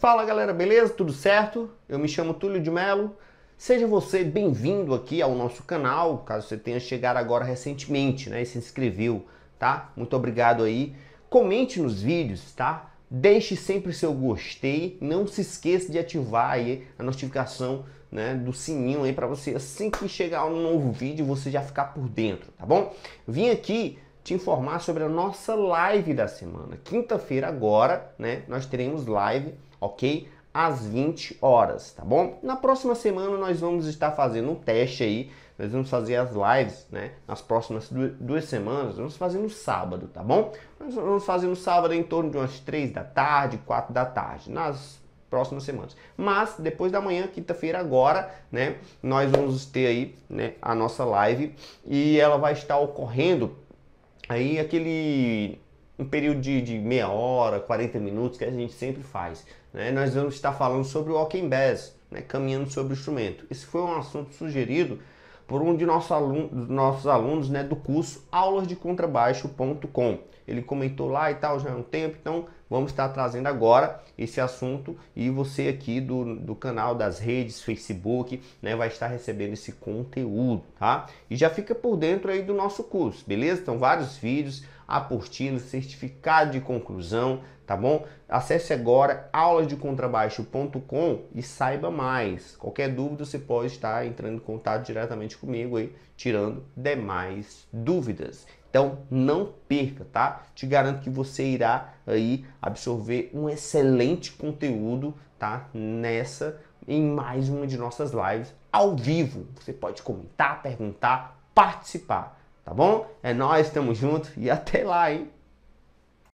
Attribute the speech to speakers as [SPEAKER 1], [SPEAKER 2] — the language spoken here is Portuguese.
[SPEAKER 1] Fala galera, beleza? Tudo certo? Eu me chamo Túlio de Melo. Seja você bem-vindo aqui ao nosso canal, caso você tenha chegado agora recentemente, né, e se inscreveu, tá? Muito obrigado aí. Comente nos vídeos, tá? Deixe sempre seu gostei, não se esqueça de ativar aí a notificação né, do sininho aí para você assim que chegar um novo vídeo você já ficar por dentro, tá bom? Vim aqui te informar sobre a nossa live da semana. Quinta-feira agora, né? Nós teremos live, ok? Às 20 horas, tá bom? Na próxima semana nós vamos estar fazendo um teste aí. Nós vamos fazer as lives, né? Nas próximas duas semanas, vamos fazer no sábado, tá bom? Nós vamos fazer no sábado em torno de umas 3 da tarde, 4 da tarde. Nas próximas semanas. Mas depois da manhã, quinta-feira agora, né, nós vamos ter aí, né, a nossa live e ela vai estar ocorrendo Aí aquele um período de, de, meia hora, 40 minutos, que a gente sempre faz. Né? Nós vamos estar falando sobre o Walking Bass, né? caminhando sobre o instrumento. Esse foi um assunto sugerido por um de nossos alunos, nossos alunos né, do curso aulasdecontrabaixo.com. Ele comentou lá e tal já há um tempo, então vamos estar trazendo agora esse assunto e você aqui do, do canal das redes, Facebook, né, vai estar recebendo esse conteúdo, tá? E já fica por dentro aí do nosso curso, beleza? Então vários vídeos, apostilas, certificado de conclusão, tá bom? Acesse agora aulasdecontrabaixo.com e saiba mais. Qualquer dúvida você pode estar entrando em contato diretamente comigo aí, tirando demais dúvidas. Então não perca, tá? Te garanto que você irá aí absorver um excelente conteúdo, tá? Nessa em mais uma de nossas lives ao vivo. Você pode comentar, perguntar, participar, tá bom? É nós, estamos juntos e até lá, hein?